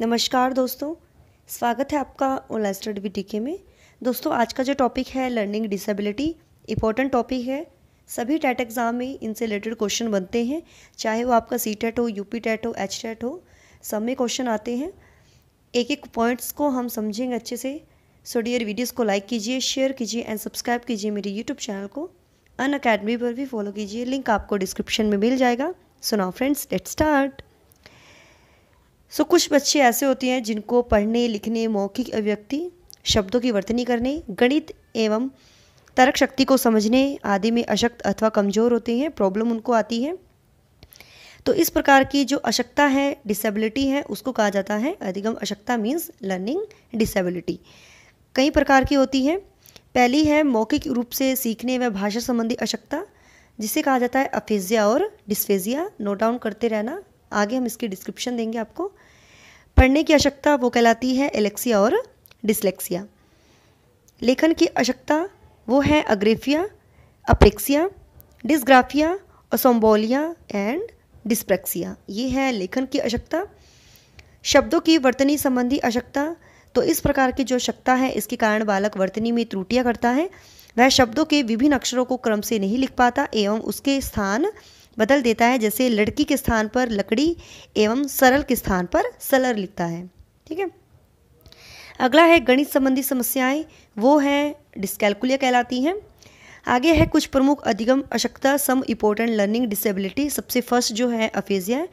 नमस्कार दोस्तों स्वागत है आपका ओला स्टडी टीके में दोस्तों आज का जो टॉपिक है लर्निंग डिसेबिलिटी इंपॉर्टेंट टॉपिक है सभी टेट एग्ज़ाम में इनसे रिलेटेड क्वेश्चन बनते हैं चाहे वो आपका सी टेट हो यूपी टेट हो एच टेट हो सब में क्वेश्चन आते हैं एक एक पॉइंट्स को हम समझेंगे अच्छे से सो डियर वीडियोज़ को लाइक कीजिए शेयर कीजिए एंड सब्सक्राइब कीजिए मेरे यूट्यूब चैनल को अन अकेडमी पर भी फॉलो कीजिए लिंक आपको डिस्क्रिप्शन में मिल जाएगा सुनाओ friends let start so so, कुछ बच्चे ऐसे होते हैं जिनको पढ़ने लिखने मौखिक अभिव्यक्ति शब्दों की वर्तनी करने गणित एवं तर्क शक्ति को समझने आदि में अशक्त अथवा कमज़ोर होते हैं प्रॉब्लम उनको आती है तो इस प्रकार की जो अशक्ता है डिसेबिलिटी है उसको कहा जाता है अधिगम अशक्ता मीन्स लर्निंग डिसेबिलिटी कई प्रकार की होती है पहली है मौखिक रूप से सीखने व भाषा संबंधी अशक्ता जिसे कहा जाता है अफेजिया और डिस्फेजिया नोट डाउन करते रहना आगे हम इसकी डिस्क्रिप्शन देंगे आपको पढ़ने की आवश्यकता वो कहलाती है एलेक्सिया और डिसलेक्सिया लेखन की आवश्यकता वो है agraphia apraxia dysgraphia asymbolia and dyspraxia ये है लेखन की आवश्यकता शब्दों की वर्तनी संबंधी आवश्यकता तो इस प्रकार की जो शक्ता है इसके कारण बालक वर्तनी में त्रुटियाँ करता है वह शब्दों के विभिन्न अक्षरों को क्रम से नहीं लिख पाता एवं उसके स्थान बदल देता है जैसे लड़की के स्थान पर लकड़ी एवं सरल के स्थान पर सलर लिखता है ठीक है अगला है गणित संबंधी समस्याएं वो हैं डिस्कैलकुलिया कहलाती हैं आगे है कुछ प्रमुख अधिगम अशक्ता सम इम्पोर्टेंट लर्निंग डिसेबिलिटी सबसे फर्स्ट जो है अफेजिया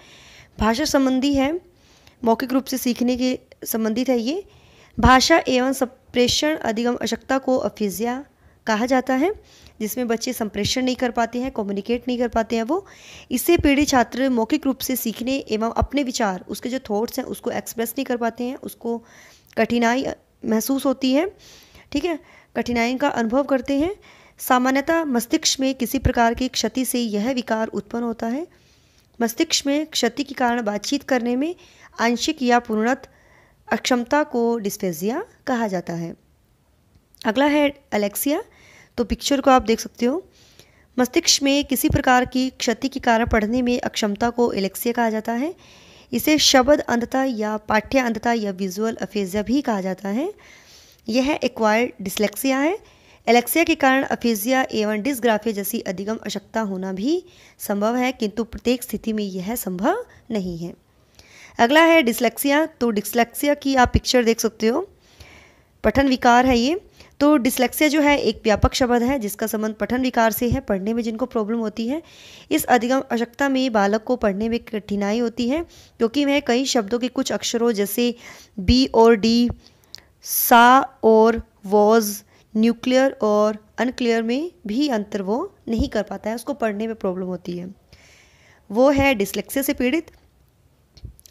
भाषा संबंधी है मौखिक रूप से सीखने के संबंधित है ये भाषा एवं संप्रेषण अधिगम अशक्ता को अफेजिया कहा जाता है जिसमें बच्चे संप्रेषण नहीं कर पाते हैं कम्युनिकेट नहीं कर पाते हैं वो इससे पीढ़ी छात्र मौखिक रूप से सीखने एवं अपने विचार उसके जो थॉट्स हैं उसको एक्सप्रेस नहीं कर पाते हैं उसको कठिनाई महसूस होती है ठीक है कठिनाई का अनुभव करते हैं सामान्यतः मस्तिष्क में किसी प्रकार की क्षति से यह विकार उत्पन्न होता है मस्तिष्क में क्षति के कारण बातचीत करने में आंशिक या पूर्णत अक्षमता को डिस्पेजिया कहा जाता है अगला है अलेक्सिया तो पिक्चर को आप देख सकते हो मस्तिष्क में किसी प्रकार की क्षति के कारण पढ़ने में अक्षमता को एलेक्सिया कहा जाता है इसे शब्द अंधता या पाठ्य अंधता या विजुअल अफेजिया भी कहा जाता है यह एक्वायर्ड डिसलेक्सिया है एलेक्सिया के कारण अफेजिया एवं डिसग्राफिया जैसी अधिगम अशक्ता होना भी संभव है किंतु प्रत्येक स्थिति में यह संभव नहीं है अगला है डिसलेक्सिया तो डिसलेक्सिया की आप पिक्चर देख सकते हो पठन विकार है ये तो डिसलेक्सिया जो है एक व्यापक शब्द है जिसका संबंध पठन विकार से है पढ़ने में जिनको प्रॉब्लम होती है इस अधिगम अशक्ता में बालक को पढ़ने में कठिनाई होती है क्योंकि वह कई शब्दों के कुछ अक्षरों जैसे बी और डी सा और वॉज न्यूक्लियर और अनक्लियर में भी अंतर वो नहीं कर पाता है उसको पढ़ने में प्रॉब्लम होती है वो है डिसलेक्सिया से पीड़ित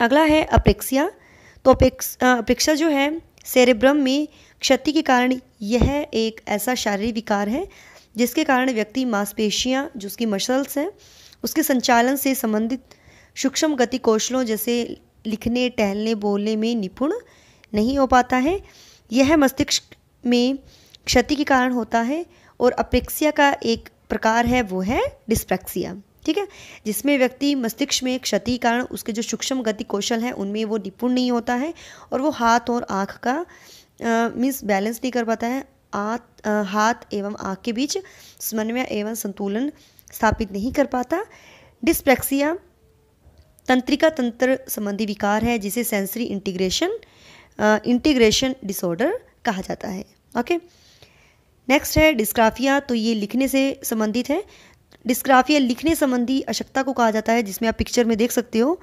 अगला है अपेक्सिया तो अपेक्ष अपेक्षा जो है सेरेब्रम में क्षति के कारण यह एक ऐसा शारीरिक विकार है जिसके कारण व्यक्ति मांसपेशियाँ जो उसकी मसल्स हैं उसके संचालन से संबंधित सूक्ष्म गति कौशलों जैसे लिखने टहलने बोलने में निपुण नहीं हो पाता है यह मस्तिष्क में क्षति के कारण होता है और अपेक्सिया का एक प्रकार है वो है डिस्प्रेक्सिया ठीक है जिसमें व्यक्ति मस्तिष्क में क्षति कारण उसके जो सूक्ष्म गति कौशल हैं उनमें वो निपुण नहीं होता है और वो हाथ और आँख का मीन्स बैलेंस नहीं कर पाता है आत हाथ एवं आँख के बीच समन्वय एवं संतुलन स्थापित नहीं कर पाता डिस्प्लेक्सिया तंत्रिका तंत्र संबंधी विकार है जिसे सेंसरी इंटीग्रेशन इंटीग्रेशन डिसऑर्डर कहा जाता है ओके नेक्स्ट है डिस्क्राफिया तो ये लिखने से संबंधित है डिस्क्राफिया लिखने संबंधी अशक्ता को कहा जाता है जिसमें आप पिक्चर में देख सकते हो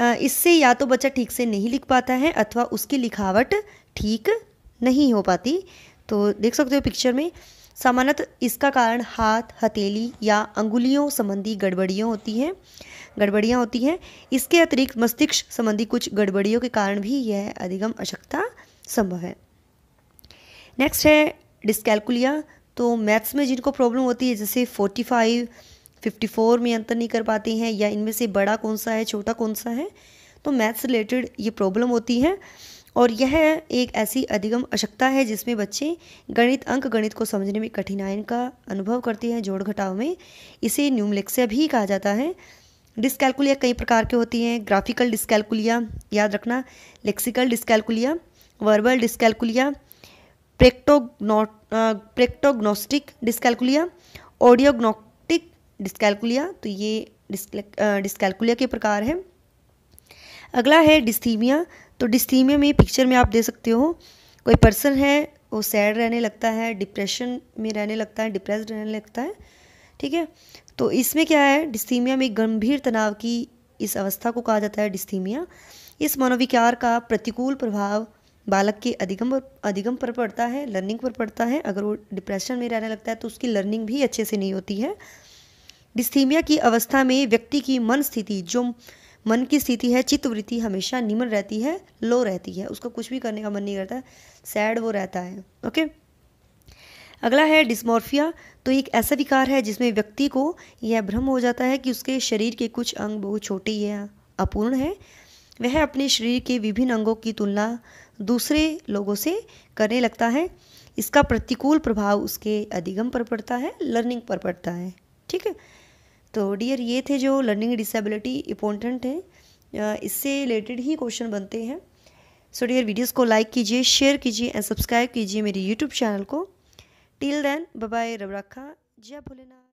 इससे या तो बच्चा ठीक से नहीं लिख पाता है अथवा उसकी लिखावट ठीक नहीं हो पाती तो देख सकते हो पिक्चर में सामान्यतः इसका कारण हाथ हथेली या अंगुलियों संबंधी गड़बड़ियाँ होती हैं गड़बड़ियाँ होती हैं इसके अतिरिक्त मस्तिष्क संबंधी कुछ गड़बड़ियों के कारण भी यह अधिगम अशक्ता संभव है नेक्स्ट है डिस्कैलकुलिया तो मैथ्स में जिनको प्रॉब्लम होती है जैसे फोर्टी फाइव 54 में अंतर नहीं कर पाती हैं या इनमें से बड़ा कौन सा है छोटा कौन सा है तो मैथ्स रिलेटेड ये प्रॉब्लम होती है और यह एक ऐसी अधिगम अशक्ता है जिसमें बच्चे गणित अंक गणित को समझने में कठिनाइयों का अनुभव करते हैं जोड़ घटाव में इसे न्यूमलेक्सिया भी कहा जाता है डिस्कैलकुलिया कई प्रकार के होती हैं ग्राफिकल डिस्कैलकुलिया याद रखना लेक्सिकल डिस्कैलकुलिया वर्बल डिस्कैलकुलिया प्रेक्टोग्नो प्रेक्टोग्नोस्टिक डिस्कैलकुलिया ऑडियोग्नो डिस्कैलकुलिया तो ये डिस्कैलकुलिया के प्रकार है अगला है डिस्थीमिया तो डिस्थीमिया में पिक्चर में आप दे सकते हो कोई पर्सन है वो सैड रहने लगता है डिप्रेशन में रहने लगता है डिप्रेस रहने लगता है ठीक है तो इसमें क्या है डिस्थीमिया में गंभीर तनाव की इस अवस्था को कहा जाता है डिस्थीमिया इस मनोविकार का प्रतिकूल प्रभाव बालक के अधिगम अधिगम पर पड़ता है लर्निंग पर पड़ता है अगर वो डिप्रेशन में रहने लगता है तो उसकी लर्निंग भी अच्छे से नहीं होती है डिस्थीमिया की अवस्था में व्यक्ति की मन स्थिति जो मन की स्थिति है चित्तवृत्ति हमेशा निम्न रहती है लो रहती है उसको कुछ भी करने का मन नहीं करता सैड वो रहता है ओके अगला है डिस्मॉर्फिया तो एक ऐसा विकार है जिसमें व्यक्ति को यह भ्रम हो जाता है कि उसके शरीर के कुछ अंग बहुत छोटे या अपूर्ण हैं वह अपने शरीर के विभिन्न अंगों की तुलना दूसरे लोगों से करने लगता है इसका प्रतिकूल प्रभाव उसके अधिगम पर पड़ता है लर्निंग पर पड़ता है ठीक है तो डियर ये थे जो लर्निंग डिसेबिलिटी इंपॉर्टेंट है इससे रिलेटेड ही क्वेश्चन बनते हैं सो डियर वीडियोस को लाइक कीजिए शेयर कीजिए एंड सब्सक्राइब कीजिए मेरे यूट्यूब चैनल को टिल देन बाय रब रखा जय भोलेनाथ